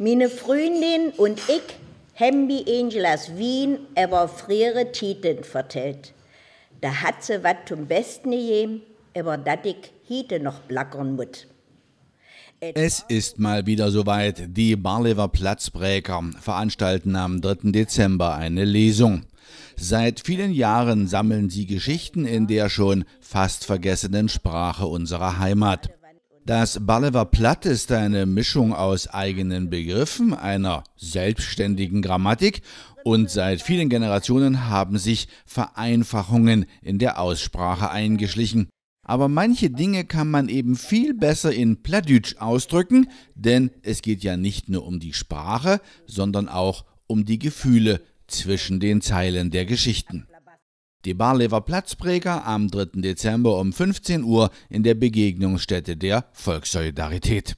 Meine Freundin und ich haben die Angelas Wien über frühere Titeln vertellt. Da hat sie was zum Besten gegeben, aber dat ich heute noch blackern muss. Es ist mal wieder soweit. Die Barlever Platzbräker veranstalten am 3. Dezember eine Lesung. Seit vielen Jahren sammeln sie Geschichten in der schon fast vergessenen Sprache unserer Heimat. Das Balever Platt ist eine Mischung aus eigenen Begriffen, einer selbstständigen Grammatik und seit vielen Generationen haben sich Vereinfachungen in der Aussprache eingeschlichen. Aber manche Dinge kann man eben viel besser in Plattdeutsch ausdrücken, denn es geht ja nicht nur um die Sprache, sondern auch um die Gefühle zwischen den Zeilen der Geschichten. Die Barlever Platzpräger am 3. Dezember um 15 Uhr in der Begegnungsstätte der Volkssolidarität.